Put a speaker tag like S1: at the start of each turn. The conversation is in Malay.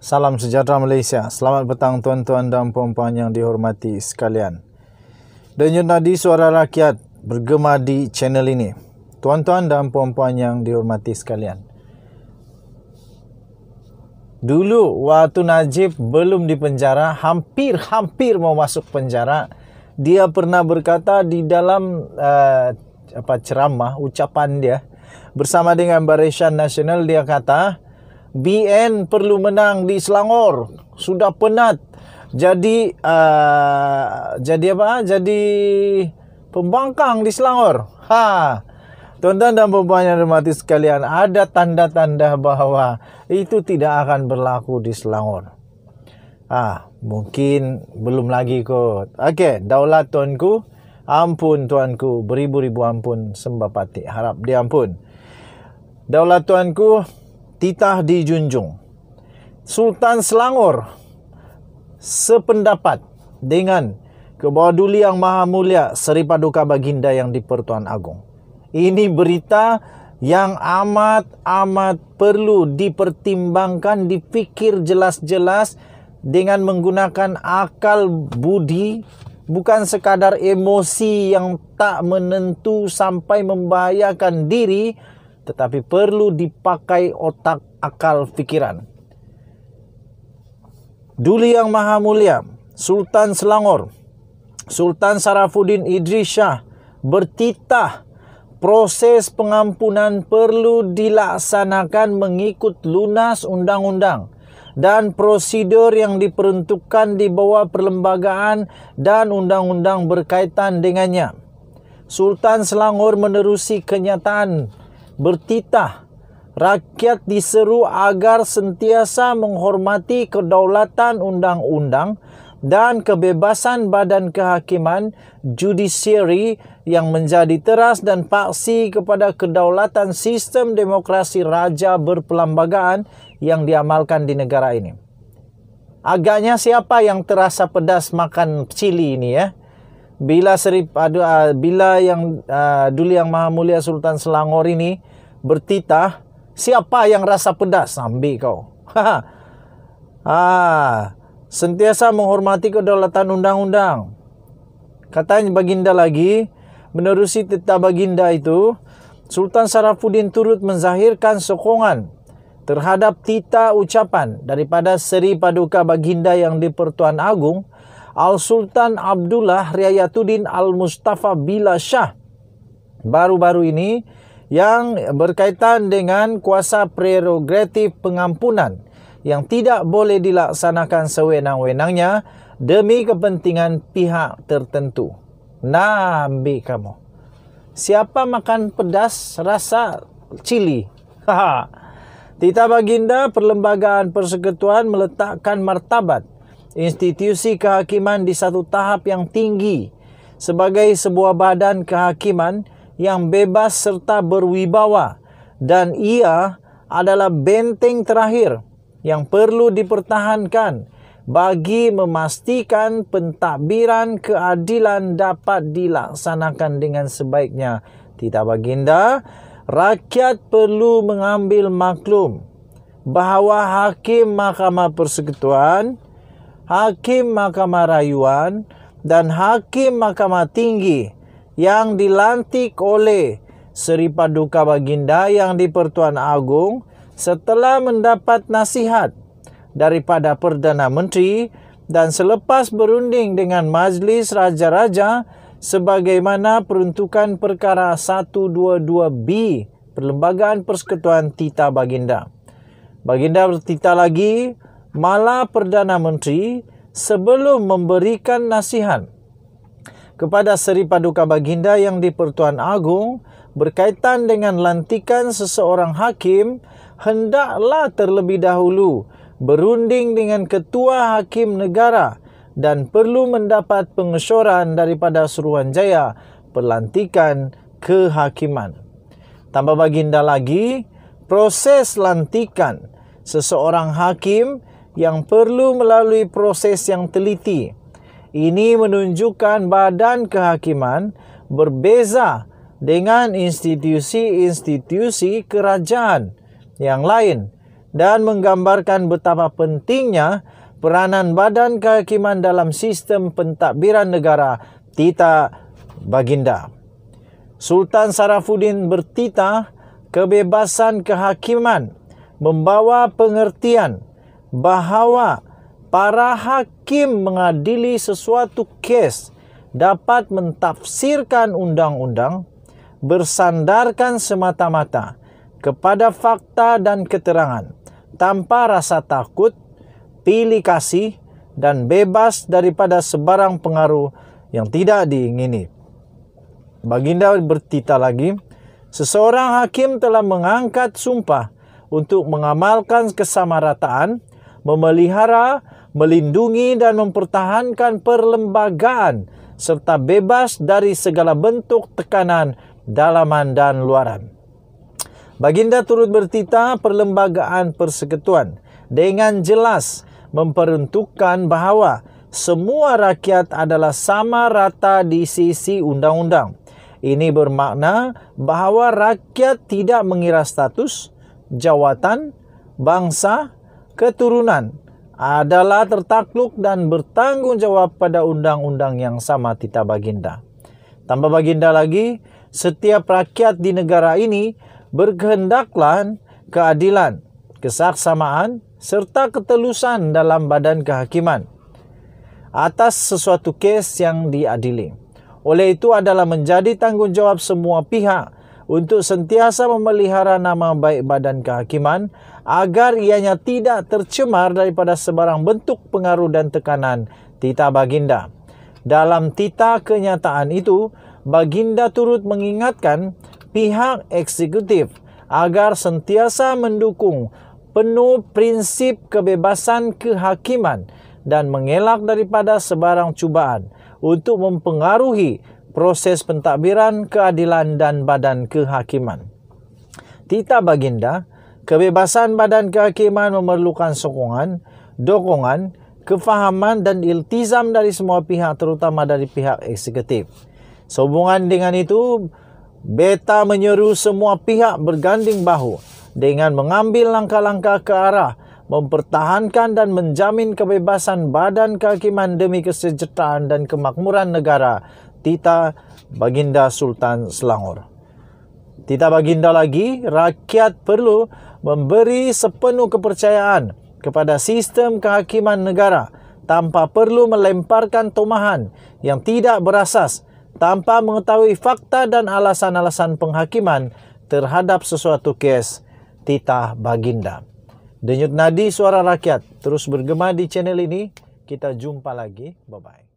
S1: Salam sejahtera Malaysia. Selamat petang tuan-tuan dan puan-puan yang dihormati sekalian. Denyut nadi suara rakyat bergema di channel ini. Tuan-tuan dan puan-puan yang dihormati sekalian. Dulu waktu Najib belum dipenjara, hampir-hampir mau masuk penjara, dia pernah berkata di dalam uh, apa ceramah, ucapan dia bersama dengan Barisan Nasional dia kata, BN perlu menang di Selangor sudah penat jadi uh, jadi apa jadi pembangkang di Selangor ha tuan-tuan dan puan-puan yang hormati sekalian ada tanda-tanda bahawa itu tidak akan berlaku di Selangor ah ha, mungkin belum lagi kot Okay, daulat tuanku ampun tuanku beribu-ribu ampun sembah patik harap diampun daulat tuanku titah dijunjung. Sultan Selangor sependapat dengan kebaduli yang maha mulia Seri Paduka Baginda yang di-Pertuan Agong. Ini berita yang amat-amat perlu dipertimbangkan, dipikir jelas-jelas dengan menggunakan akal budi bukan sekadar emosi yang tak menentu sampai membahayakan diri tetapi perlu dipakai otak akal fikiran. Duli Yang Maha Mulia, Sultan Selangor, Sultan Sarafuddin Idris Shah bertitah proses pengampunan perlu dilaksanakan mengikut lunas undang-undang dan prosedur yang diperuntukkan di bawah perlembagaan dan undang-undang berkaitan dengannya. Sultan Selangor menerusi kenyataan bertitah rakyat diseru agar sentiasa menghormati kedaulatan undang-undang dan kebebasan badan kehakiman judiciary yang menjadi teras dan paksi kepada kedaulatan sistem demokrasi raja berpelambagaan yang diamalkan di negara ini. Agaknya siapa yang terasa pedas makan cili ini ya? Eh? bila Seri uh, bila yang uh, Duli Yang Maha Mulia Sultan Selangor ini bertitah siapa yang rasa pedas sambil kau. ha. Ah, sentiasa menghormati kedaulatan undang-undang. Katanya baginda lagi menerusi titah baginda itu Sultan Sarafuddin turut menzahirkan sokongan terhadap tita ucapan daripada Seri Paduka Baginda yang di Pertuan Agung Al-Sultan Abdullah Riayatuddin Al-Mustafa Billah Shah baru-baru ini yang berkaitan dengan kuasa prerogatif pengampunan yang tidak boleh dilaksanakan sewenang-wenangnya demi kepentingan pihak tertentu. Nah, kamu. Siapa makan pedas rasa cili? Tita Baginda Perlembagaan Persekutuan meletakkan martabat institusi kehakiman di satu tahap yang tinggi sebagai sebuah badan kehakiman yang bebas serta berwibawa dan ia adalah benteng terakhir yang perlu dipertahankan bagi memastikan pentadbiran keadilan dapat dilaksanakan dengan sebaiknya. Tidak baginda, rakyat perlu mengambil maklum bahawa Hakim Mahkamah Persekutuan Hakim Mahkamah Rayuan dan Hakim Mahkamah Tinggi yang dilantik oleh Seri Paduka Baginda yang di-Pertuan Agung setelah mendapat nasihat daripada Perdana Menteri dan selepas berunding dengan Majlis Raja-Raja sebagaimana peruntukan perkara 122B Perlembagaan Persekutuan Tita Baginda. Baginda bertita lagi Malah Perdana Menteri sebelum memberikan nasihat kepada Seri Paduka Baginda yang di Pertuan Agung berkaitan dengan lantikan seseorang hakim hendaklah terlebih dahulu berunding dengan Ketua Hakim Negara dan perlu mendapat pengesyoran daripada Suruhanjaya pelantikan kehakiman. Tambah baginda lagi, proses lantikan seseorang hakim yang perlu melalui proses yang teliti. Ini menunjukkan badan kehakiman berbeza dengan institusi-institusi kerajaan yang lain dan menggambarkan betapa pentingnya peranan badan kehakiman dalam sistem pentadbiran negara Tita Baginda. Sultan Sarafuddin bertitah kebebasan kehakiman membawa pengertian bahawa para hakim mengadili sesuatu kes dapat mentafsirkan undang-undang bersandarkan semata-mata kepada fakta dan keterangan tanpa rasa takut, pilih kasih, dan bebas daripada sebarang pengaruh yang tidak diingini. Baginda bertita lagi, seseorang hakim telah mengangkat sumpah untuk mengamalkan kesamarataan, memelihara, melindungi dan mempertahankan perlembagaan serta bebas dari segala bentuk tekanan dalaman dan luaran. Baginda turut bertita perlembagaan persekutuan dengan jelas memperuntukkan bahawa semua rakyat adalah sama rata di sisi undang-undang. Ini bermakna bahawa rakyat tidak mengira status, jawatan, bangsa, keturunan adalah tertakluk dan bertanggungjawab pada undang-undang yang sama tita baginda. Tambah baginda lagi, setiap rakyat di negara ini berkehendaklah keadilan, kesaksamaan serta ketelusan dalam badan kehakiman atas sesuatu kes yang diadili. Oleh itu adalah menjadi tanggungjawab semua pihak untuk sentiasa memelihara nama baik badan kehakiman agar ianya tidak tercemar daripada sebarang bentuk pengaruh dan tekanan Tita Baginda. Dalam Tita kenyataan itu, Baginda turut mengingatkan pihak eksekutif agar sentiasa mendukung penuh prinsip kebebasan kehakiman dan mengelak daripada sebarang cubaan untuk mempengaruhi proses pentadbiran keadilan dan badan kehakiman. Tita baginda, kebebasan badan kehakiman memerlukan sokongan, dokongan, kefahaman dan iltizam dari semua pihak terutama dari pihak eksekutif. Sehubungan dengan itu, Beta menyeru semua pihak berganding bahu dengan mengambil langkah-langkah ke arah mempertahankan dan menjamin kebebasan badan kehakiman demi kesejahteraan dan kemakmuran negara Tita Baginda Sultan Selangor. Tita Baginda lagi, rakyat perlu memberi sepenuh kepercayaan kepada sistem kehakiman negara tanpa perlu melemparkan tomahan yang tidak berasas tanpa mengetahui fakta dan alasan-alasan penghakiman terhadap sesuatu kes Tita Baginda. Denyut nadi suara rakyat terus bergema di channel ini. Kita jumpa lagi. Bye-bye.